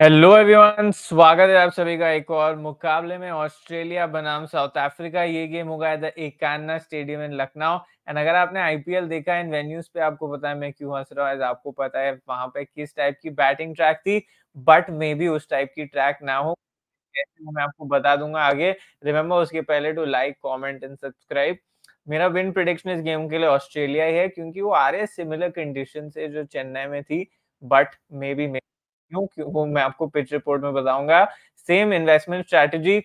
hello everyone स्वागत है आप सभी का एक और मुकाबले में ऑस्ट्रेलिया बनाम साउथ अफ्रीका ये गेम होगा the Ekana stadium in Lucknow and अगर आपने आईपीएल देखा इन वेन्यूज पे आपको पता है मैं क्यों हंस रहा हूँ आपको पता है वहां पे किस टाइप की बैटिंग ट्रैक थी बट मे बी उस टाइप की ट्रैक ना हो मैं आपको बता दूंगा आगे रिमेम्बर उसके पहले to like comment and subscribe मेरा विन प्रिडिक्शन इस गेम के लिए ऑस्ट्रेलिया ही है क्योंकि वो आ रहे सिमिलर कंडीशन से जो चेन्नई में थी बट मे बी मे क्यों क्यों वो मैं आपको पिच रिपोर्ट में बताऊंगा same investment strategy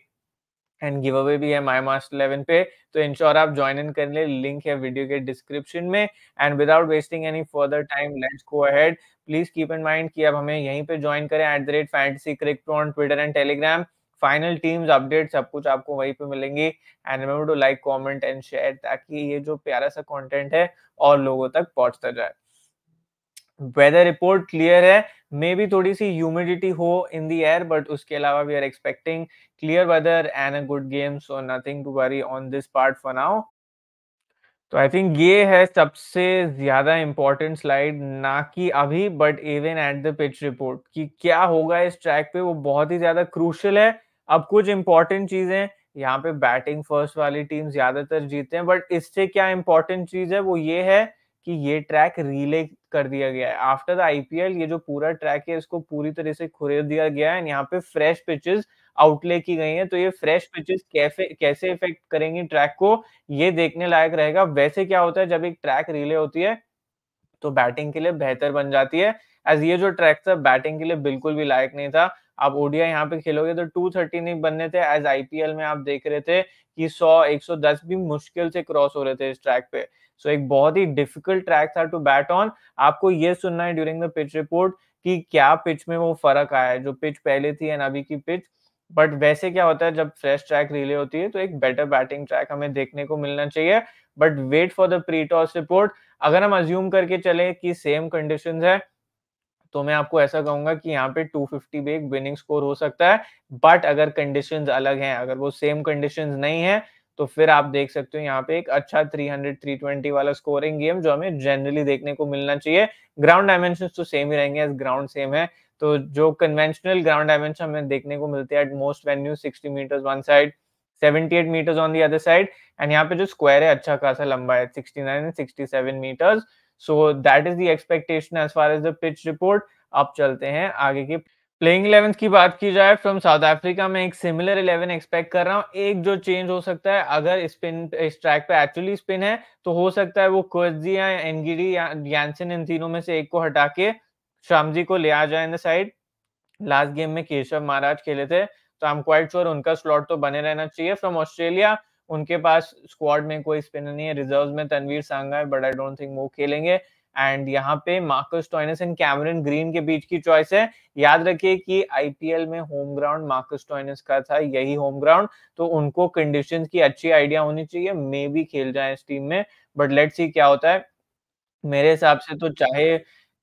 and give away भी है माय मास्टर इलेवन पे तो इंश्योर आप ज्वाइन इन कर ले लिंक है वीडियो के डिस्क्रिप्शन में and without wasting any further time let's go ahead please keep in mind कि अब हमें यहीं पे ज्वाइन करें at the rate fantasy crick on Twitter and Telegram final teams update सब कुछ आपको वहीं पे मिलेंगी and remember to like comment and share ताकि ये जो प्यारा सा कंटेंट है और लोगों तक पहुंचता जाए वेदर रिपोर्ट क्लियर है मे बी थोड़ी सी ह्यूमिडिटी हो इन दी एयर बट उसके अलावा we are expecting clear weather and a good game so nothing to worry on this part for now तो आई थिंक ये है सबसे ज्यादा इम्पोर्टेंट स्लाइड ना कि अभी but even at the pitch report कि क्या होगा इस ट्रैक पे वो बहुत ही ज्यादा क्रूशल है अब कुछ इंपॉर्टेंट चीजें यहाँ पे बैटिंग फर्स्ट वाली टीम ज्यादातर जीते हैं बट इससे क्या इंपॉर्टेंट चीज है वो ये है कि ये ट्रैक रिले कर दिया गया है आफ्टर द आईपीएल ये जो पूरा ट्रैक है इसको पूरी तरह से खुरेद दिया गया है यहाँ पे फ्रेश पिचेस आउटले की गई हैं तो ये फ्रेश पिचेस कैसे कैसे इफेक्ट करेंगी ट्रैक को ये देखने लायक रहेगा वैसे क्या होता है जब एक ट्रैक रिले होती है तो बैटिंग के लिए बेहतर बन जाती है एज ये जो ट्रैक था बैटिंग के लिए बिल्कुल भी लायक नहीं था आप ओडिया यहाँ पे खेलोगे तो 230 नहीं बनने थे एज आईपीएल में आप देख रहे थे कि 100 110 भी मुश्किल से क्रॉस हो रहे थे इस ट्रैक पे सो एक बहुत ही डिफिकल्ट ट्रैक था टू बैट ऑन आपको ये सुनना है ड्यूरिंग द पिच रिपोर्ट कि क्या पिच में वो फर्क आया है जो पिच पहले थी एंड अभी की पिच बट वैसे क्या होता है जब फ्रेश ट्रैक रिले होती है तो एक बेटर बैटिंग ट्रैक हमें देखने को मिलना चाहिए but wait for the pre toss report अगर हम अज्यूम करके चले कि सेम कंडीशन है तो मैं आपको ऐसा कहूंगा कि यहाँ पे 250 फिफ्टी भी एक विनिंग स्कोर हो सकता है बट अगर कंडीशन अलग हैं अगर वो सेम कंडीशन नहीं है तो फिर आप देख सकते हो यहाँ पे एक अच्छा 300 320 वाला स्कोरिंग गेम जो हमें जनरली देखने को मिलना चाहिए ग्राउंड डायमेंशन तो सेम ही रहेंगे ग्राउंड सेम है तो जो कन्वेंशनल ग्राउंड डायमेंशन हमें देखने को मिलते हैं at most venue sixty metres one side 78 metres on the other side and यहाँ पे जो स्क्वायर है अच्छा खासा लंबा है 69 67 metres so that is the expectation as far as the pitch report अब चलते हैं आगे की प्लेइंग इलेवन की बात की जाए फ्रॉम साउथ अफ्रीका में एक सिमिलर इलेवन एक्सपेक्ट कर रहा हूँ एक जो चेंज हो सकता है अगर स्पिन इस ट्रैक पे एक्चुअली स्पिन है तो हो सकता है वो कर्जी या एनगिरी या इन तीनों में से एक को हटा के जी को ले आ जाए in the side last game में केशव महाराज खेले थे तो आई एम क्वाइट श्योर उनका स्लॉट तो बने रहना चाहिए फ्रॉम ऑस्ट्रेलिया उनके पास स्क्वाड में कोई स्पिनर नहीं है रिजर्व में तनवीर सांगा है बट आई डोंट थिंक वो खेलेंगे एंड यहाँ पे Marcus Stoinis and Cameron Green के बीच की चॉइस है याद रखिए कि आईपीएल में होम ग्राउंड मार्कस टॉयनस का था यही होम ग्राउंड तो उनको कंडीशन की अच्छी आइडिया होनी चाहिए मे भी खेल जाए इस टीम में बट लेट्स सी क्या होता है मेरे हिसाब से तो चाहे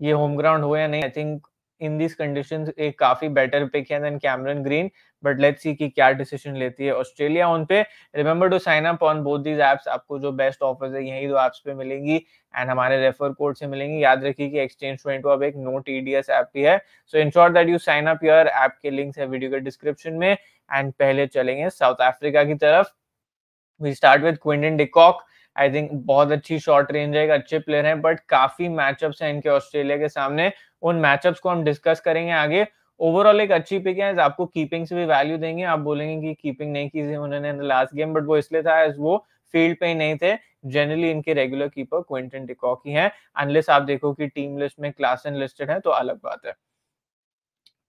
ये होम ग्राउंड हो या नहीं I think in this conditions एक काफी बेटर पिक है than Cameron Green but let's see कि क्या डिसीजन लेती है ऑस्ट्रेलिया उन पे remember to sign up on both these apps आपको जो बेस्ट ऑफर्स है यही दो एप्स पे मिलेंगी एंड हमारे रेफर कोड से मिलेंगी याद रखिए कि एक्सचेंज ट्वेंटी अब एक no T D S app भी है so ensure that you sign up your app के लिंक्स है वीडियो के डिस्क्रिप्शन में एंड पहले चलेंगे साउथ अफ्रीका की तरफ we start with Quinton de Kock I think बहुत अच्छी शॉर्ट रेंज है एक अच्छे प्लेयर हैं बट काफी मैचअप्स हैं इनके ऑस्ट्रेलिया के सामने उन मैचअप्स को हम डिस्कस करेंगे आगे ओवरऑल एक अच्छी पिक है आपको कीपिंग से भी वैल्यू देंगे आप बोलेंगे कि कीपिंग नहीं की उन्होंने लास्ट गेम बट वो इसलिए था एज वो फील्ड पे ही नहीं थे जनरली इनके रेगुलर कीपर क्विंटन डिकॉक ही हैं अनलेस आप देखो कि टीम लिस्ट में क्लासन लिस्टेड है तो अलग बात है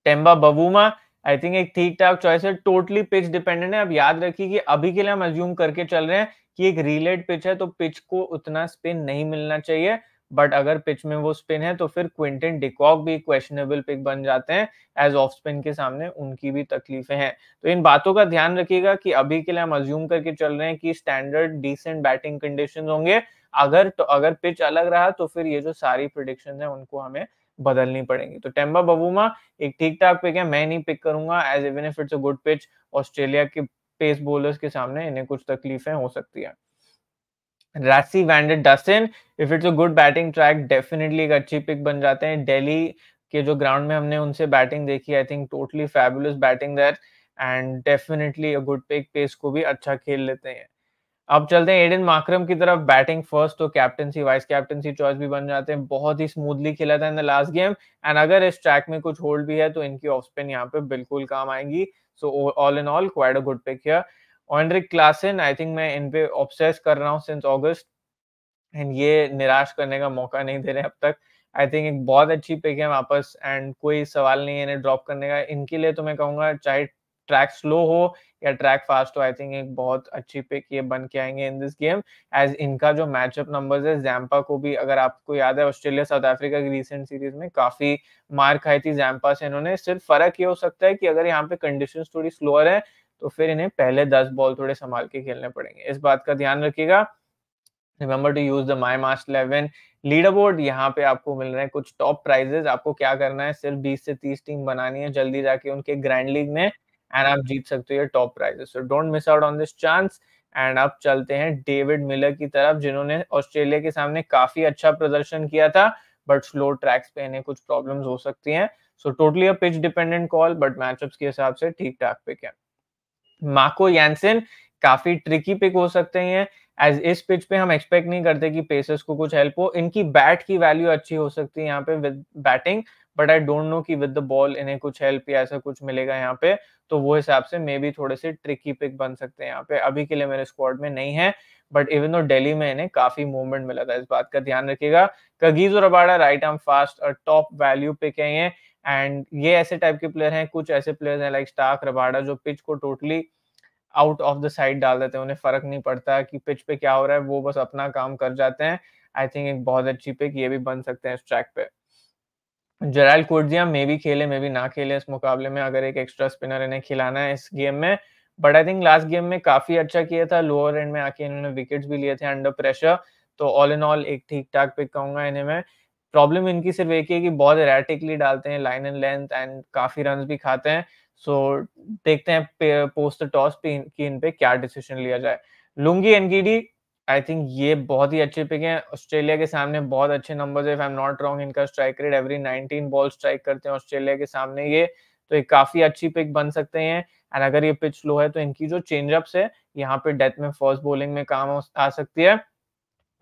टेम्बा बबूमा आई थिंक एक ठीक ठाक चॉइस है टोटली पिच डिपेंडेंट है आप याद रखिए कि अभी के लिए हम एज्यूम करके चल रहे हैं कि एक रिलेड पिच है तो पिच को उतना स्पिन नहीं मिलना चाहिए बट अगर पिच में वो स्पिन है तो फिर क्विंटन डिकॉक भी क्वेश्चनेबल पिक बन जाते हैं एज ऑफ स्पिन के सामने उनकी भी तकलीफें हैं तो इन बातों का ध्यान रखिएगा कि अभी के लिए हम अज्यूम करके चल रहे हैं कि स्टैंडर्ड डिसेंट बैटिंग कंडीशन होंगे अगर तो अगर पिच अलग रहा तो फिर ये जो सारी प्रोडिक्शन है उनको हमें बदलनी पड़ेंगी तो टेम्बा बबूमा एक ठीक ठाक पिक है मैं नहीं पिक करूंगा as even if it's a good pitch Australia के पेस बोलर्स के सामने इन्हें कुछ तकलीफें हो सकती है Rassie van der Dussen if it's a good batting track definitely एक अच्छी पिक बन जाते हैं डेली के जो ग्राउंड में हमने उनसे बैटिंग देखी I think totally fabulous batting there and definitely a good pick pace को भी अच्छा खेल लेते हैं अब चलते हैं एडन माक्रम की तरफ बैटिंग फर्स्ट तो कैप्टनसी वाइस कैप्टनसी चॉइस भी बन जाते हैं बहुत ही स्मूथली खेला था in the last game and अगर इस ट्रैक में कुछ होल्ड भी है तो इनकी ऑफ स्पिन यहाँ पे बिल्कुल काम आएंगी so all in all quite a good pick here Heinrich Klaasen I think मैं इन पे ऑब्सेस कर रहा हूँ सिंस अगस्त एंड ये निराश करने का मौका नहीं दे रहे अब तक आई थिंक एक बहुत अच्छी पिक है वापस एंड कोई सवाल नहीं है इन्हें ड्रॉप करने का इनके लिए तो मैं कहूँगा चाहे ट्रैक स्लो हो या ट्रैक फास्ट हो आई थिंक एक बहुत अच्छी पिक ये बन के आएंगे इन दिस गेम एज इनका जो मैचअप नंबर्स है जैम्पा को भी अगर आपको याद है ऑस्ट्रेलिया साउथ अफ्रीका की रिसेंट सीरीज में काफी मार खाई थी जैम्पा से इन्होंने सिर्फ फर्क ये हो सकता है कि अगर यहाँ पे कंडीशन थोड़ी स्लोअर है तो फिर इन्हें पहले दस बॉल थोड़े संभाल के खेलने पड़ेंगे इस बात का ध्यान रखिएगा remember to use the My Master Eleven leader board यहाँ पे आपको मिल रहे हैं कुछ टॉप प्राइजेस आपको क्या करना है सिर्फ 20 से 30 टीम बनानी है जल्दी जाके उनके ग्रैंड लीग में एंड आप जीत सकते हो ये top prizes so don't miss out on this chance and अब चलते हैं डेविड मिलर की तरफ जिन्होंने ऑस्ट्रेलिया के सामने काफी अच्छा प्रदर्शन किया था बट स्लो ट्रैक्स पे इन्हें कुछ प्रॉब्लम्स हो सकती हैं so totally a pitch dependent call but matchups के हिसाब से ठीक ठाक पिक है माको यानसेन काफी ट्रिकी पिक हो सकते हैं एज इस पिच पे हम एक्सपेक्ट नहीं करते कि पेसर्स को कुछ हेल्प हो इनकी बैट की वैल्यू अच्छी हो सकती है यहाँ पे with batting but I don't know कि विद द बॉल इन्हें कुछ हेल्प या ऐसा कुछ मिलेगा यहाँ पे तो वो हिसाब से मे भी थोड़े से ट्रिकी पिक बन सकते हैं यहाँ पे अभी के लिए मेरे स्क्वाड में नहीं है बट इवन दो डेली में इन्हें काफी मूवमेंट मिला था इस बात का ध्यान रखिएगा कगीज और अबाड़ा राइट आर्म फास्ट और टॉप वैल्यू पिक है ये एंड ये ऐसे टाइप के प्लेयर हैं कुछ ऐसे प्लेयर्स हैं लाइक स्टाक रबाडा जो पिच को totally out of the side डाल देते हैं उन्हें फर्क नहीं पड़ता कि पिच पे क्या हो रहा है वो बस अपना काम कर जाते हैं आई थिंक एक बहुत अच्छी पिक ये भी बन सकते हैं इस ट्रैक पे जराल कोर्जिया मे भी खेले मे भी ना खेले इस मुकाबले में अगर एक एक्स्ट्रा स्पिनर इन्हें खिलाना है इस गेम में but I think last game में काफी अच्छा किया था लोअर एंड में आके इन्होंने विकेट्स भी लिए थे अंडर प्रेशर तो ऑल इन ऑल एक ठीक ठाक पिक कहूंगा इन्हें मैं प्रॉब्लम इनकी सिर्फ एक ही है कि बहुत एरेटिकली डालते हैं लाइन एंड लेंथ एंड काफी रन भी खाते हैं सो so, देखते हैं पोस्ट टॉस पे इन पे क्या डिसीजन लिया जाए लुंगी एनगीडी आई थिंक ये बहुत ही अच्छी पिक है ऑस्ट्रेलिया के सामने बहुत अच्छे numbers if I am not wrong इनका strike rate every 19 ball strike करते हैं ऑस्ट्रेलिया के सामने ये तो एक काफी अच्छी पिक बन सकते हैं एंड अगर ये पिच लो है तो इनकी जो चेंजअप्स है यहाँ पे डेथ में फर्स्ट बॉलिंग में काम आ सकती है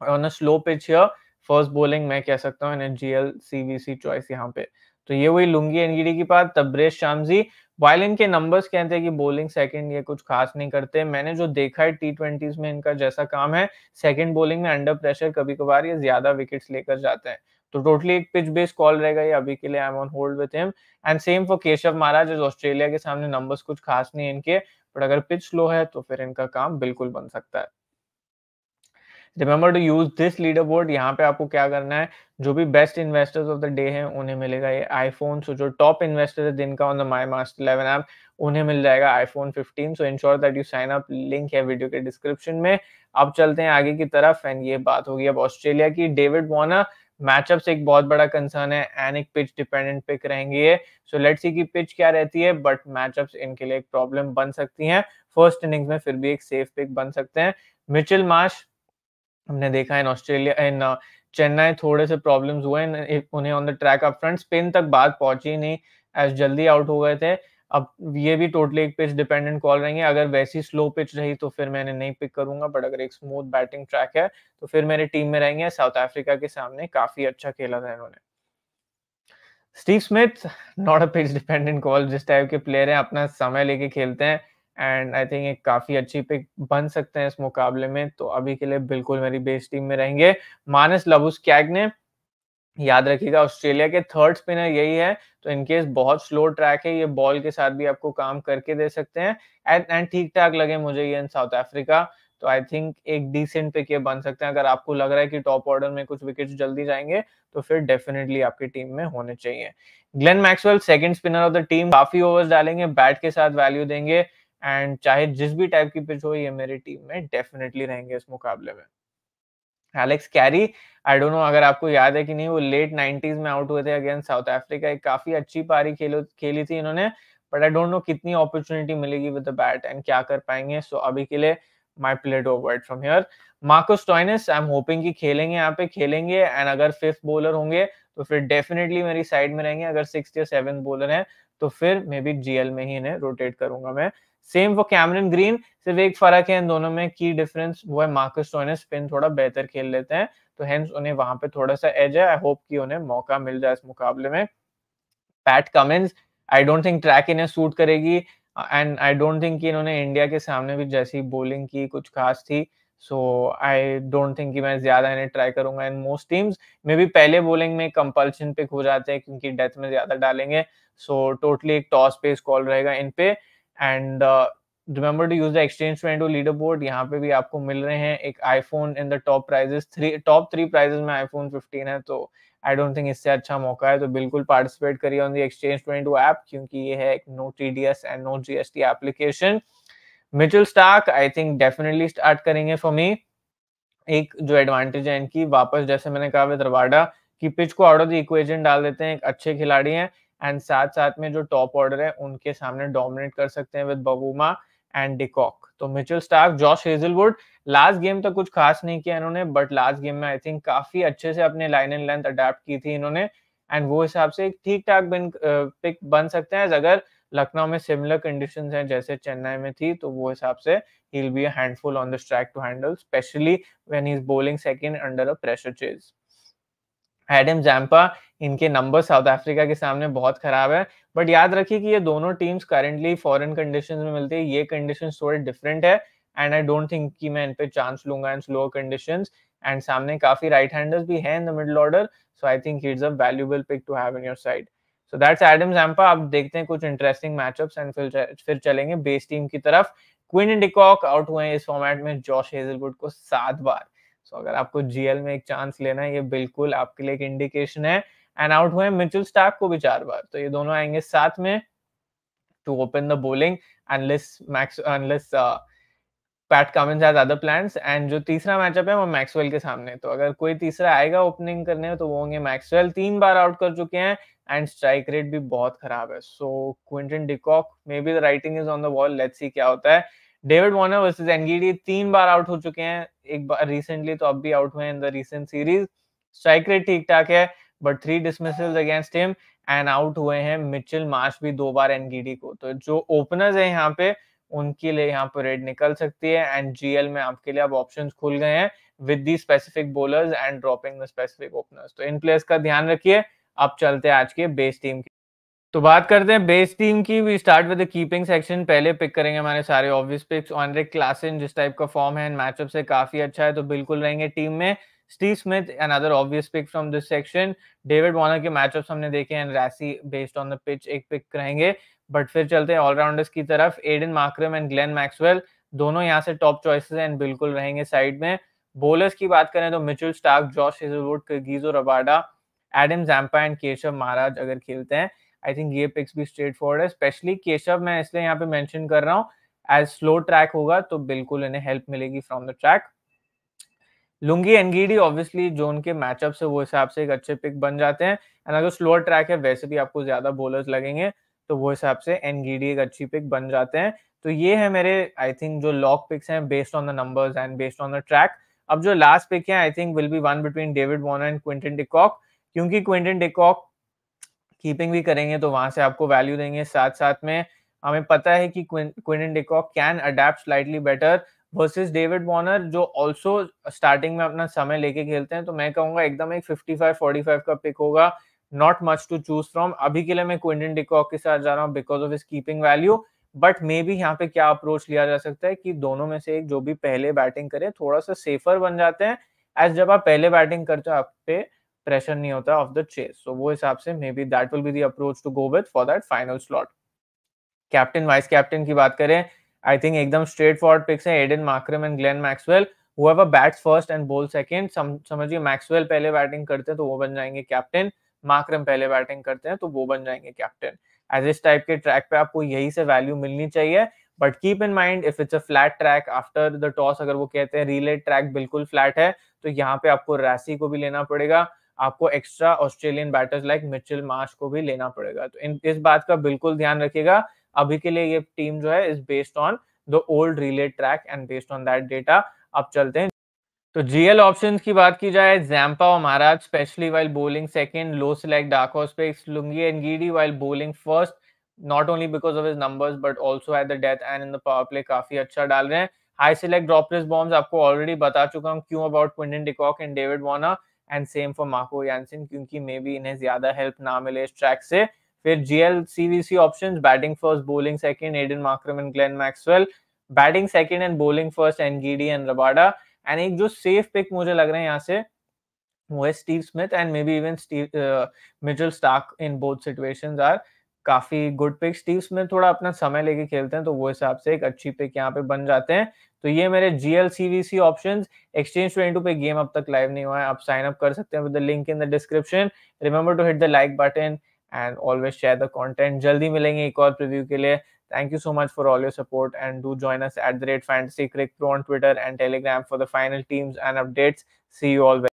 on a slow pitch here first bowling मैं कह सकता हूँ जीएल सी चॉइस यहाँ पे तो ये हुई लुंगी एनगिडी की बात तब्रेश शामजी वाइल इनके नंबर्स कहते हैं कि बोलिंग सेकंड ये कुछ खास नहीं करते मैंने जो देखा है टी ट्वेंटीज में इनका जैसा काम है सेकंड बोलिंग में अंडर प्रेशर कभी कभार ये ज्यादा विकेट्स लेकर जाते हैं तो टोटली एक पिच बेस्ड कॉल रहेगा ये अभी के लिए I am on hold with him and same for Keshav Maharaj Australia के सामने नंबर्स कुछ खास नहीं है इनके बट अगर पिच स्लो है तो फिर इनका काम बिल्कुल बन सकता है remember to use this leader board यहाँ पे आपको क्या करना है जो भी best investors of the day हैं उन्हें मिलेगा ये आईफोन सो जो टॉप इन्वेस्टर्स है जिनका on the My Master Eleven app उन्हें मिल जाएगा iPhone 15 so ensure that you sign up link है वीडियो के डिस्क्रिप्शन में अब चलते हैं आगे की तरफ एंड ये बात होगी अब ऑस्ट्रेलिया की डेविड वॉर्नर मैचअप्स एक बहुत बड़ा कंसर्न है एंड एक पिच डिपेंडेंट पिक रहेंगी ये सो लेट सी की पिच क्या रहती है बट मैचअप्स इनके लिए एक प्रॉब्लम बन सकती हैं फर्स्ट इनिंग्स में फिर भी एक सेफ पिक बन सकते हैं मिचिल मार्श हमने देखा इन ऑस्ट्रेलिया इन चेन्नई थोड़े से प्रॉब्लम्स हुए उन्हें on the track up front spin तक बात पहुंची नहीं एज जल्दी आउट हो गए थे अब ये भी टोटली एक पिच डिपेंडेंट कॉल रहेंगे अगर वैसी स्लो पिच रही तो फिर मैंने नहीं पिक करूंगा बट अगर एक स्मूथ बैटिंग ट्रैक है तो फिर मेरे टीम में रहेंगे साउथ अफ्रीका के सामने काफी अच्छा खेला था इन्होंने Steve Smith not a pitch dependent call जिस टाइप के प्लेयर हैं अपना समय लेके खेलते हैं एंड आई थिंक एक काफी अच्छी पिक बन सकते हैं इस मुकाबले में तो अभी के लिए बिल्कुल मेरी बेस्ट टीम में रहेंगे मानस लबुस कैग ने याद रखिएगा ऑस्ट्रेलिया के थर्ड स्पिनर यही है तो इनकेस बहुत स्लो ट्रैक है ये बॉल के साथ भी आपको काम करके दे सकते हैं एंड एंड ठीक ठाक लगे मुझे ये इन साउथ अफ्रीका तो आई थिंक एक डिसेंट पिक ये बन सकते हैं अगर आपको लग रहा है कि टॉप ऑर्डर में कुछ विकेट्स जल्दी जाएंगे तो फिर डेफिनेटली आपकी टीम में होने चाहिए Glenn Maxwell second spinner of the team काफी ओवर्स डालेंगे बैट के साथ वैल्यू देंगे एंड चाहे जिस भी टाइप की पिच हो ये मेरी टीम में डेफिनेटली रहेंगे इस मुकाबले में Alex Carey I don't know अगर आपको याद है कि नहीं वो लेट नाइनटीज में आउट हुए थे अगेंस्ट साउथ अफ्रीका एक काफी अच्छी पारी खेलो खेली थी इन्होंने बट आई डोंट नो कितनी अपॉर्चुनिटी मिलेगी विद द बैट एंड क्या कर पाएंगे सो so, अभी के लिए my plate overed from here Marco Stoinis I am hoping कि खेलेंगे यहाँ पे खेलेंगे एंड अगर फिफ्थ बॉलर होंगे तो फिर डेफिनेटली मेरी साइड में रहेंगे अगर सिक्स या सेवन बॉलर हैं तो फिर मे बी जीएल में ही इन्हें रोटेट करूंगा मैं सेम फॉर कैमरन ग्रीन सिर्फ एक फर्क है इन दोनों में की डिफरेंस वो है मार्कस टोइनस स्पिन थोड़ा बेहतर खेल लेते हैं तो हेंस उन्हें वहां पे थोड़ा सा एज है आई होप कि उन्हें मौका मिल जाए इस मुकाबले में Pat Cummins I don't think track इन्हें सूट करेगी एंड आई डोंट थिंक कि इन्होंने इंडिया के सामने भी जैसी बॉलिंग की कुछ खास थी सो आई डोंट थिंक कि मैं ज्यादा इन्हें ट्राई करूंगा इन मोस्ट टीम्स मे भी पहले बॉलिंग में कंपल्शन पिक हो जाते हैं क्योंकि डेथ में ज्यादा डालेंगे सो so, टोटली totally एक टॉस पे कॉल रहेगा इन पे and remember to use the exchange friend board यहाँ पे भी आपको मिल रहे हैं एक iPhone in the top prizes three top three prizes में आईफोन फिफ्टीन है तो आई डोंट थिंक इससे अच्छा मौका है तो बिल्कुल पार्टिसिपेट करिए on the exchange twenty two app क्योंकि ये है एक no T D S and no G S T application mutual stock I think definitely start करेंगे फॉर मी एक जो एडवांटेज है इनकी वापस जैसे मैंने कहा विद रवाडा कि पिच को आउट ऑफ द इक्वेजन डाल देते हैं एक अच्छे खिलाड़ी हैं एंड साथ साथ में जो टॉप ऑर्डर है उनके सामने डोमिनेट कर सकते हैं विद बबूमा एंड डिकॉक तो Mitchell Starc Josh Hazlewood last game तो कुछ खास नहीं किया इन्होंने बट लास्ट गेम में आई थिंक काफी अच्छे से अपने लाइन एंड लेंथ अडेप्ट की थी इन्होंने एंड वो हिसाब से एक ठीक ठाक बिन पिक बन सकते हैं अगर लखनऊ में सिमिलर कंडीशन हैं जैसे चेन्नई में थी तो वो हिसाब से ही will be a handful on the track to handle especially when he is bowling second under a pressure chase Adam Zampa इनके नंबर साउथ अफ्रीका के सामने बहुत खराब है बट याद रखिए कि ये दोनों टीम्स करेंटली फॉरेन कंडीशन में मिलती है ये कंडीशन थोड़े डिफरेंट है एंड आई डोंट थिंक कि मैं इन पे चांस लूंगा इन स्लोअर कंडीशन एंड सामने काफी राइट हैंडर्स भी हैं in the middle order so I think it's a valuable pick to have in your side so that's Adam Zampa आप देखते हैं कुछ इंटरेस्टिंग मैचअप्स एंड फिर फिर चलेंगे बेस टीम की तरफ क्विन डिकॉक आउट हुए हैं इस फॉर्मेट में जॉश हेजलवुड को सात बार सो अगर आपको जीएल में एक चांस लेना है ये बिल्कुल आपके लिए एक इंडिकेशन है एंड आउट हुए मिचुल स्टार्क को भी चार बार तो ये दोनों आएंगे साथ में to open the bowling unless Max unless Pat Cummins has other plans and जो तीसरा मैचअप है वो मैक्सवेल के सामने तो अगर कोई तीसरा आएगा ओपनिंग करने तो वो होंगे मैक्सवेल तीन बार आउट कर चुके हैं एंड स्ट्राइक रेट भी बहुत खराब है so Quinton de Kock maybe the writing is on the wall let's see क्या होता है डेविड वॉर्नर वर्सेज एनगीडी तीन बार आउट हो चुके हैं एक बार रिसेंटली तो अब भी आउट हुए in the recent series strike rate ठीक ठाक है but three dismissals against him and out हुए हैं मिचिल मार्च भी दो बार एनगीडी को तो जो ओपनर्स है यहाँ पे उनके लिए यहाँ पर रेड निकल सकती है एंड जीएल में आपके लिए अब ऑप्शन खुल गए हैं with the specific bowlers and dropping the specific openers तो इन प्लेयर्स का ध्यान रखिए अब चलते हैं आज के बेस टीम के तो बात करते हैं बेस टीम की we start with keeping section पहले पिक करेंगे हमारे सारे ऑब्वियस पिक्स ऑनरिक क्लासिन जिस टाइप का फॉर्म है मैचअप से काफी अच्छा है तो बिल्कुल रहेंगे टीम में Steve Smith and other obvious pick from this section David Warner के मैचअप हमने देखे हैं Rassie based on the pitch एक पिक रहेंगे बट फिर चलते हैं ऑलराउंडर्स की तरफ Aiden Markram and Glenn Maxwell दोनों यहाँ से टॉप चॉइसेस हैं बिल्कुल रहेंगे साइड में बोलर्स की बात करें तो Mitchell Starc Josh Hazlewood Kagiso Rabada Adam Zampa and Keshav Maharaj अगर खेलते हैं आई थिंक ये पिक्स भी स्ट्रेट फॉरवर्ड है स्पेशली केशव मैं इसलिए यहाँ पे मैंशन कर रहा हूँ एज स्लो ट्रैक होगा तो बिल्कुल इन्हें हेल्प मिलेगी from the track Lungi Ngidi obviously जो उनके मैचअप से वो हिसाब से एक अच्छे पिक बन जाते हैं एंड अगर स्लोअर ट्रैक है वैसे भी आपको ज्यादा बोलर्स लगेंगे तो वो हिसाब से एनगीडी एक अच्छी पिक बन जाते हैं तो ये है मेरे आई थिंक जो लॉक पिक्स हैं based on the numbers and based on the track अब जो लास्ट पिक है I think will be one between David Warner and Quinton de Kock क्योंकि क्विंटन डिकॉक कीपिंग भी करेंगे तो वहां से आपको वैल्यू देंगे साथ साथ में हमें पता है कि Quin de Kock can adapt slightly better versus David Warner जो ऑल्सो स्टार्टिंग में अपना समय लेके खेलते हैं तो मैं कहूंगा एकदम एक 55 45 का पिक होगा not much to choose from अभी के लिए मैं क्विंटन डिकॉक के साथ जा रहा हूँ बिकॉज ऑफ इस कीपिंग वैल्यू बट मे भी यहाँ पे क्या अप्रोच लिया जा सकता है कि दोनों में से एक जो भी पहले बैटिंग करे थोड़ा सा सेफर बन जाते हैं एज जब आप पहले बैटिंग करते हो आप पे प्रेशर नहीं होता ऑफ द चेस सो वो हिसाब से may be that will be the approach to go with for that final slot captain vice captain की बात करें आई थिंक एकदम स्ट्रेट फॉरवर्ड पिक्स है Aiden Markram and Glenn Maxwell हुआ bats first and bowl second समझिए Maxwell पहले batting करते हैं तो वो बन जाएंगे कैप्टन मार्क्रम पहले बैटिंग करते हैं तो वो बन जाएंगे कैप्टन एज इस टाइप के ट्रैक पे आपको यही से वैल्यू मिलनी चाहिए but keep in mind if it's a flat track after the toss अगर वो कहते हैं रिले ट्रैक बिल्कुल फ्लैट है तो यहाँ पे आपको रैसी को भी लेना पड़ेगा आपको extra Australian batters like Mitchell Marsh को भी लेना पड़ेगा तो इन इस बात का बिल्कुल ध्यान रखिएगा अभी के लिए ये टीम जो है is based on the old रिले track and based on that data अब चलते हैं तो जीएल ऑप्शंस की बात की जाए जैम्पा और Maharaj specially while bowling second लो सिलेक्ट डार्क हॉर्स पे लुंगी एंड गीडी while bowling first not only because of his numbers but also at the death and in the power play काफी अच्छा डाल रहे हैं हाई सिलेक्ट ड्रॉपलेस बॉम्ब आपको ऑलरेडी बता चुका हूँ क्यों about Quinton de Kock and David Warner and same for Marco Jansen क्योंकि मे बी इन्हें ज्यादा हेल्प ना मिले इस ट्रैक से फिर GL CVC options batting first bowling second Aiden Markram and Glenn Maxwell batting second and bowling first Ngidi and Rabada and एक जो सेफ पिक मुझे लग रहे हैं यहाँ से वो है Steve Smith and may be even Steve middle Starc in both situations are काफी गुड पिक टीम्स में थोड़ा अपना समय लेके खेलते हैं तो वो हिसाब से एक अच्छी पिक यहाँ पे बन जाते हैं तो ये मेरे GL CVC option exchange twenty पे गेम अब तक लाइव नहीं हुआ है आप साइन अप कर सकते हैं with the link in the description remember to hit the like button and always share the content जल्दी मिलेंगे एक और प्रिव्यू के लिए thank you so much for all your support and do join us at the rate fantasy crick pro on Twitter and Telegram for the final teams and updates see you all